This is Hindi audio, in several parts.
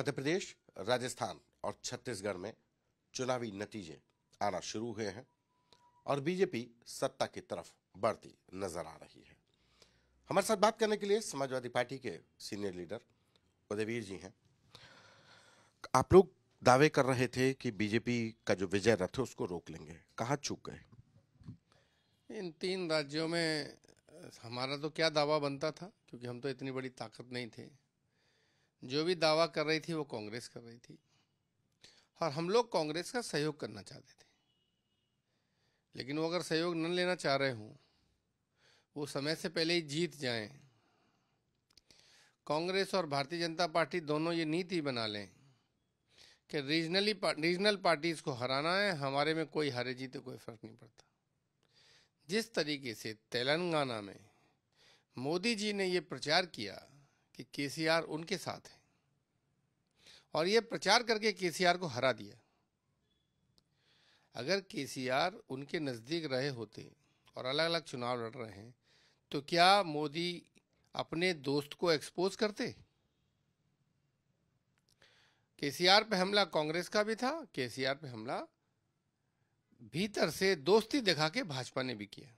मध्य प्रदेश राजस्थान और छत्तीसगढ़ में चुनावी नतीजे आना शुरू हुए हैं और बीजेपी सत्ता की तरफ बढ़ती नजर आ रही है हमारे साथ बात करने के लिए समाजवादी पार्टी के सीनियर लीडर उदयवीर जी हैं आप लोग दावे कर रहे थे कि बीजेपी का जो विजय रथ है उसको रोक लेंगे कहाँ चूक गए इन तीन राज्यों में हमारा तो क्या दावा बनता था क्योंकि हम तो इतनी बड़ी ताकत नहीं थे जो भी दावा कर रही थी वो कांग्रेस कर रही थी और हम लोग कांग्रेस का सहयोग करना चाहते थे लेकिन वो अगर सहयोग न लेना चाह रहे हों वो समय से पहले ही जीत जाएं कांग्रेस और भारतीय जनता पार्टी दोनों ये नीति बना लें कि रीजनली रीजनल पार्टीज़ को हराना है हमारे में कोई हारे जीते कोई फ़र्क नहीं पड़ता जिस तरीके से तेलंगाना में मोदी जी ने ये प्रचार किया कि केसीआर उनके साथ है और ये प्रचार करके केसीआर को हरा दिया अगर केसीआर उनके नज़दीक रहे होते और अलग अलग चुनाव लड़ रहे हैं तो क्या मोदी अपने दोस्त को एक्सपोज करते केसीआर पे हमला कांग्रेस का भी था केसीआर पे हमला भीतर से दोस्ती दिखा के भाजपा ने भी किया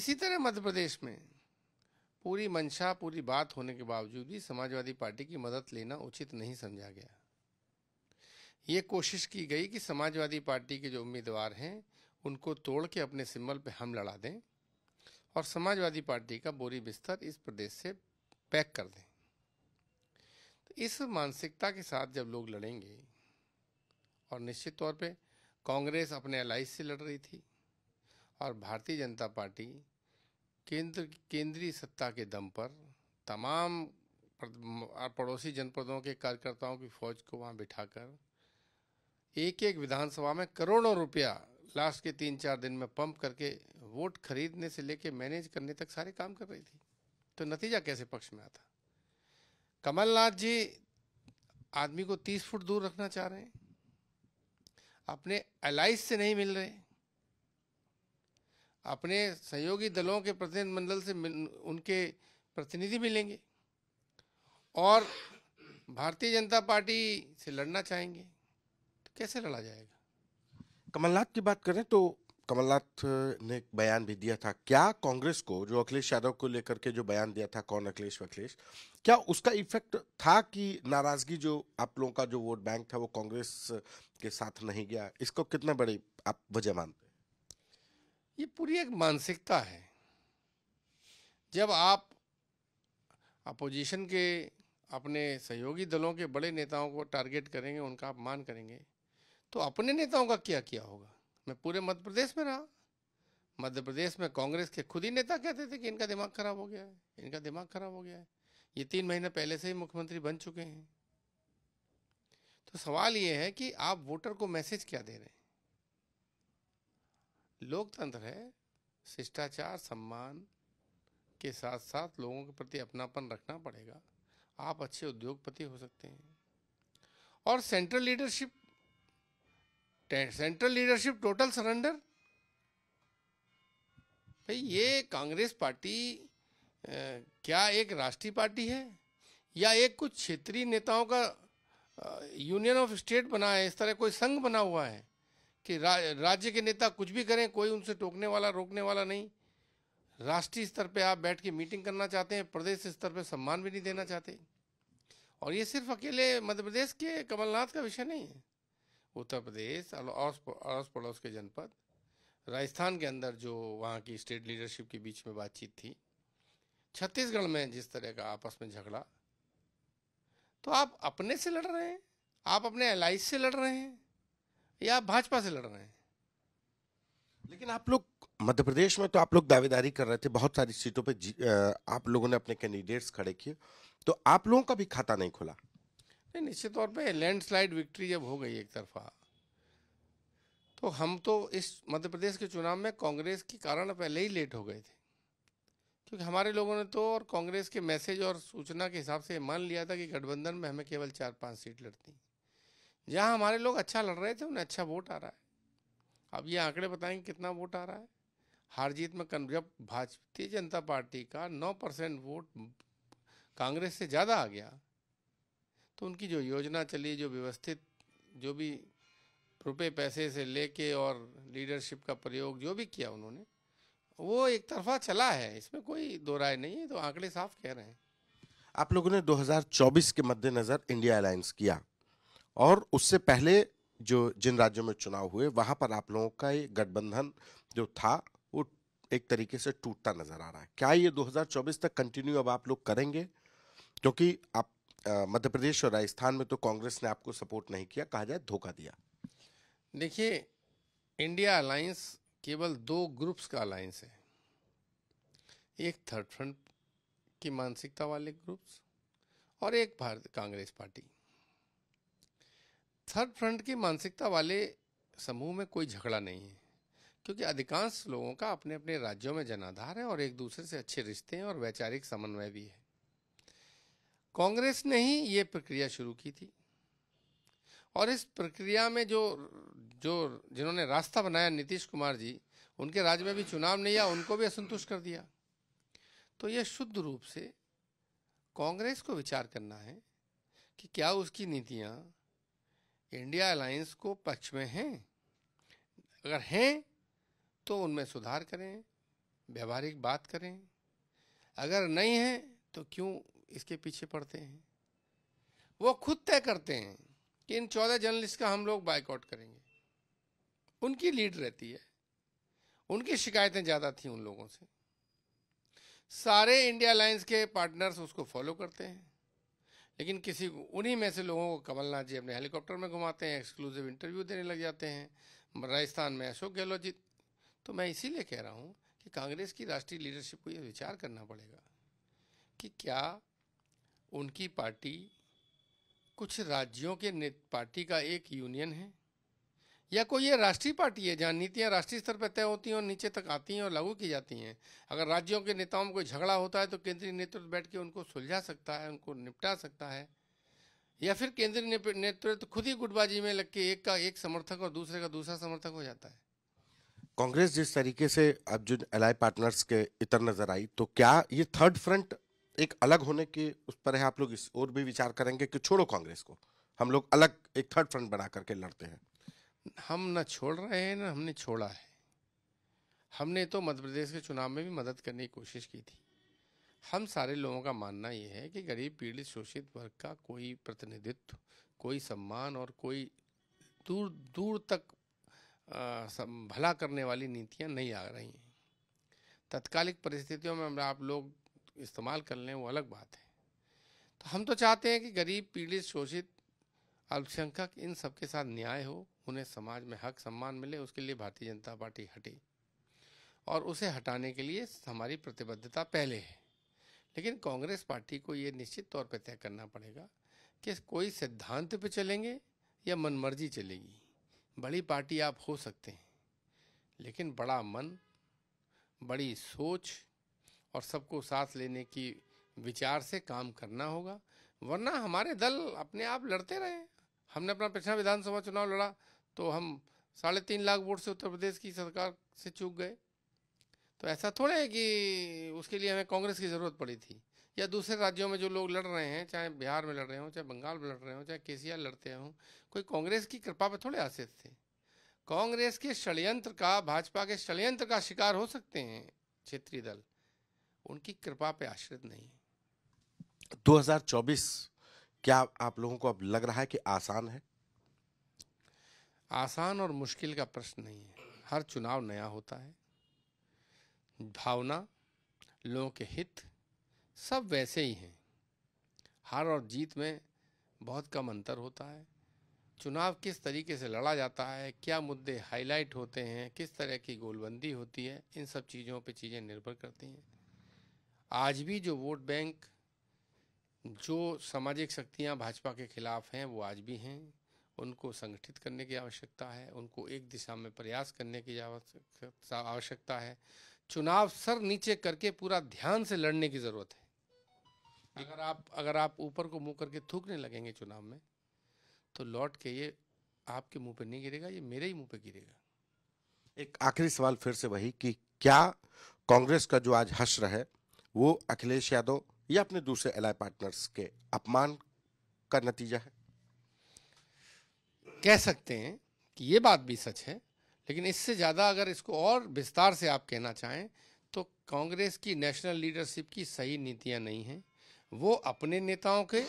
इसी तरह मध्य प्रदेश में पूरी मंशा पूरी बात होने के बावजूद भी समाजवादी पार्टी की मदद लेना उचित नहीं समझा गया ये कोशिश की गई कि समाजवादी पार्टी के जो उम्मीदवार हैं उनको तोड़ के अपने सिंबल पे हम लड़ा दें और समाजवादी पार्टी का बोरी बिस्तर इस प्रदेश से पैक कर दें तो इस मानसिकता के साथ जब लोग लड़ेंगे और निश्चित तौर पे कांग्रेस अपने अलाइज से लड़ रही थी और भारतीय जनता पार्टी केंद्र केंद्रीय सत्ता के दम पर तमाम पड़ोसी जनपदों के कार्यकर्ताओं की फौज को वहाँ बिठाकर एक एक विधानसभा में करोड़ों रुपया लास्ट के तीन चार दिन में पंप करके वोट खरीदने से लेकर मैनेज करने तक सारे काम कर रही थी तो नतीजा कैसे पक्ष में आता कमलनाथ जी आदमी को तीस फुट दूर रखना चाह रहे हैं अपने एलाइस से नहीं मिल रहे अपने सहयोगी दलों के प्रतिनिधिमंडल से मिल, उनके प्रतिनिधि मिलेंगे और भारतीय जनता पार्टी से लड़ना चाहेंगे तो कैसे लड़ा जाएगा कमलनाथ की बात करें तो कमलनाथ ने एक बयान भी दिया था क्या कांग्रेस को जो अखिलेश यादव को लेकर के जो बयान दिया था कौन अखिलेश अखिलेश क्या उसका इफेक्ट था कि नाराजगी जो आप लोगों का जो वोट बैंक था वो कांग्रेस के साथ नहीं गया इसको कितना बड़ी आप वजह मानते ये पूरी एक मानसिकता है जब आप अपोजिशन के अपने सहयोगी दलों के बड़े नेताओं को टारगेट करेंगे उनका अपमान करेंगे तो अपने नेताओं का क्या किया होगा मैं पूरे मध्य प्रदेश में रहा मध्य प्रदेश में कांग्रेस के खुद ही नेता कहते थे कि इनका दिमाग खराब हो गया है इनका दिमाग खराब हो गया है ये तीन महीने पहले से ही मुख्यमंत्री बन चुके हैं तो सवाल ये है कि आप वोटर को मैसेज क्या दे रहे हैं लोकतंत्र है शिष्टाचार सम्मान के साथ साथ लोगों के प्रति अपनापन रखना पड़ेगा आप अच्छे उद्योगपति हो सकते हैं और central leadership central leadership total surrender भाई ये कांग्रेस पार्टी क्या एक राष्ट्रीय पार्टी है या एक कुछ क्षेत्रीय नेताओं का यूनियन ऑफ स्टेट बना है इस तरह कोई संघ बना हुआ है कि रा, राज्य के नेता कुछ भी करें कोई उनसे टोकने वाला रोकने वाला नहीं राष्ट्रीय स्तर पे आप बैठ के मीटिंग करना चाहते हैं प्रदेश स्तर पे सम्मान भी नहीं देना चाहते और ये सिर्फ अकेले मध्य प्रदेश के कमलनाथ का विषय नहीं है उत्तर प्रदेश और अड़ोस पड़ोस के जनपद राजस्थान के अंदर जो वहाँ की स्टेट लीडरशिप के बीच में बातचीत थी छत्तीसगढ़ में जिस तरह का आपस में झगड़ा तो आप अपने से लड़ रहे हैं आप अपने एलाइज से लड़ रहे हैं ये आप भाजपा से लड़ रहे हैं लेकिन आप लोग मध्य प्रदेश में तो आप लोग दावेदारी कर रहे थे बहुत सारी सीटों पे आप लोगों ने अपने कैंडिडेट्स खड़े किए तो आप लोगों का भी खाता नहीं खुला नहीं निश्चित तौर पे लैंडस्लाइड विक्ट्री जब हो गई एक तरफा तो हम तो इस मध्य प्रदेश के चुनाव में कांग्रेस के कारण पहले ही लेट हो गए थे क्योंकि हमारे लोगों ने तो और कांग्रेस के मैसेज और सूचना के हिसाब से मान लिया था कि गठबंधन में हमें केवल चार पाँच सीट लड़ती जहाँ हमारे लोग अच्छा लड़ रहे थे उन्हें अच्छा वोट आ रहा है अब ये आंकड़े बताएंगे कितना वोट आ रहा है हार जीत में कन जब भारतीय जनता पार्टी का नौ परसेंट वोट कांग्रेस से ज़्यादा आ गया तो उनकी जो योजना चली जो व्यवस्थित जो भी रुपए पैसे से लेके और लीडरशिप का प्रयोग जो भी किया उन्होंने वो एक तरफा चला है इसमें कोई दो राय नहीं है तो आंकड़े साफ कह रहे हैं आप लोगों ने 2024 के मद्देनज़र इंडिया अलायंस किया और उससे पहले जो जिन राज्यों में चुनाव हुए वहाँ पर आप लोगों का ये गठबंधन जो था वो एक तरीके से टूटता नज़र आ रहा है क्या ये 2024 तक कंटिन्यू अब आप लोग करेंगे क्योंकि तो आप मध्य प्रदेश और राजस्थान में तो कांग्रेस ने आपको सपोर्ट नहीं किया कहा जाए धोखा दिया देखिए इंडिया अलायंस केवल दो ग्रुप्स का अलायंस है एक थर्ड फ्रंट की मानसिकता वाले ग्रुप्स और एक Bharat Congress party third front की मानसिकता वाले समूह में कोई झगड़ा नहीं है क्योंकि अधिकांश लोगों का अपने अपने राज्यों में जनाधार है और एक दूसरे से अच्छे रिश्ते हैं और वैचारिक समन्वय भी है कांग्रेस ने ही ये प्रक्रिया शुरू की थी और इस प्रक्रिया में जो जो जिन्होंने रास्ता बनाया नीतीश कुमार जी उनके राज्य में भी चुनाव नहीं आया उनको भी असंतुष्ट कर दिया तो यह शुद्ध रूप से कांग्रेस को विचार करना है कि क्या उसकी नीतियाँ इंडिया अलायंस को पक्ष में हैं अगर हैं तो उनमें सुधार करें व्यवहारिक बात करें अगर नहीं हैं तो क्यों इसके पीछे पड़ते हैं वो खुद तय करते हैं कि इन चौदह जर्नलिस्ट का हम लोग बाइकआउट करेंगे उनकी लीड रहती है उनकी शिकायतें ज़्यादा थी उन लोगों से सारे इंडिया अलायंस के पार्टनर्स उसको फॉलो करते हैं लेकिन किसी उन्हीं में से लोगों को कमलनाथ जी अपने हेलीकॉप्टर में घुमाते हैं एक्सक्लूसिव इंटरव्यू देने लग जाते हैं राजस्थान में अशोक गहलोत जी तो मैं इसीलिए कह रहा हूँ कि कांग्रेस की राष्ट्रीय लीडरशिप को यह विचार करना पड़ेगा कि क्या उनकी पार्टी कुछ राज्यों के पार्टी का एक यूनियन है या कोई ये राष्ट्रीय पार्टी है जहाँ नीतियाँ राष्ट्रीय स्तर पर तय होती हैं और नीचे तक आती हैं और लागू की जाती हैं अगर राज्यों के नेताओं में कोई झगड़ा होता है तो केंद्रीय नेतृत्व बैठ के उनको सुलझा सकता है उनको निपटा सकता है या फिर केंद्रीय नेतृत्व खुद ही गुटबाजी में लग के एक का एक समर्थक और दूसरे का दूसरा समर्थक हो जाता है कांग्रेस जिस तरीके से अब जो एलाई पार्टनर्स के इतर नजर आई तो क्या ये थर्ड फ्रंट एक अलग होने के उस पर है आप लोग इस और भी विचार करेंगे कि छोड़ो कांग्रेस को हम लोग अलग एक थर्ड फ्रंट बना करके लड़ते हैं हम न छोड़ रहे हैं न हमने छोड़ा है हमने तो मध्य प्रदेश के चुनाव में भी मदद करने की कोशिश की थी हम सारे लोगों का मानना यह है कि गरीब पीड़ित शोषित वर्ग का कोई प्रतिनिधित्व कोई सम्मान और कोई दूर दूर तक आ, भला करने वाली नीतियां नहीं आ रही हैं तत्कालिक परिस्थितियों में हम आप लोग इस्तेमाल कर लें वो अलग बात है तो हम तो चाहते हैं कि गरीब पीड़ित शोषित अल्पसंख्यक इन सबके साथ न्याय हो उन्हें समाज में हक सम्मान मिले उसके लिए भारतीय जनता पार्टी हटी और उसे हटाने के लिए हमारी प्रतिबद्धता पहले है लेकिन कांग्रेस पार्टी को ये निश्चित तौर पर तय करना पड़ेगा कि कोई सिद्धांत पे चलेंगे या मनमर्जी चलेगी बड़ी पार्टी आप हो सकते हैं लेकिन बड़ा मन बड़ी सोच और सबको साथ लेने की विचार से काम करना होगा वरना हमारे दल अपने आप लड़ते रहे हमने अपना पिछला विधानसभा चुनाव लड़ा तो हम साढ़े तीन लाख वोट से उत्तर प्रदेश की सरकार से चूक गए तो ऐसा थोड़ा है कि उसके लिए हमें कांग्रेस की ज़रूरत पड़ी थी या दूसरे राज्यों में जो लोग लड़ रहे हैं चाहे बिहार में लड़ रहे हों चाहे बंगाल में लड़ रहे हों चाहे के लड़ते हों कोई कांग्रेस की कृपा पर थोड़े आश्रित थे कांग्रेस के षडयंत्र का भाजपा के षडयंत्र का शिकार हो सकते हैं क्षेत्रीय दल उनकी कृपा पे आश्रित नहीं है 2024 क्या आप लोगों को अब लग रहा है कि आसान है आसान और मुश्किल का प्रश्न नहीं है हर चुनाव नया होता है भावना लोगों के हित सब वैसे ही हैं हार और जीत में बहुत कम अंतर होता है चुनाव किस तरीके से लड़ा जाता है क्या मुद्दे हाईलाइट होते हैं किस तरह की गोलबंदी होती है इन सब चीज़ों पे चीज़ें निर्भर करती हैं आज भी जो वोट बैंक जो सामाजिक शक्तियां भाजपा के खिलाफ हैं वो आज भी हैं उनको संगठित करने की आवश्यकता है उनको एक दिशा में प्रयास करने की आवश्यकता है चुनाव सर नीचे करके पूरा ध्यान से लड़ने की ज़रूरत है अगर आप अगर आप ऊपर को मुंह करके थूकने लगेंगे चुनाव में तो लौट के ये आपके मुंह पे नहीं गिरेगा ये मेरे ही मुंह पे गिरेगा एक आखिरी सवाल फिर से वही कि क्या कांग्रेस का जो आज हश्र है वो अखिलेश यादव या अपने दूसरे एलाय पार्टनर्स के अपमान का नतीजा है कह सकते हैं कि ये बात भी सच है लेकिन इससे ज़्यादा अगर इसको और विस्तार से आप कहना चाहें तो कांग्रेस की नेशनल लीडरशिप की सही नीतियाँ नहीं हैं वो अपने नेताओं के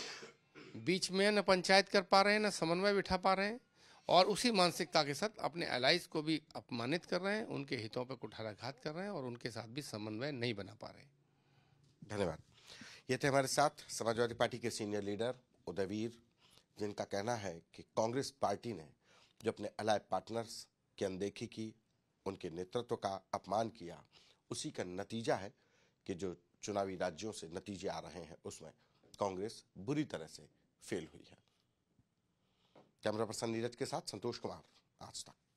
बीच में न पंचायत कर पा रहे हैं न समन्वय बिठा पा रहे हैं और उसी मानसिकता के साथ अपने एलाइज को भी अपमानित कर रहे हैं उनके हितों पर कुठाराघात कर रहे हैं और उनके साथ भी समन्वय नहीं बना पा रहे धन्यवाद ये थे हमारे साथ समाजवादी पार्टी के सीनियर लीडर उदयवीर जिनका कहना है कि कांग्रेस पार्टी ने जो अपने अलाय पार्टनर्स की अनदेखी की उनके नेतृत्व का अपमान किया उसी का नतीजा है कि जो चुनावी राज्यों से नतीजे आ रहे हैं उसमें कांग्रेस बुरी तरह से फेल हुई है कैमरा पर्सन नीरज के साथ संतोष कुमार आज तक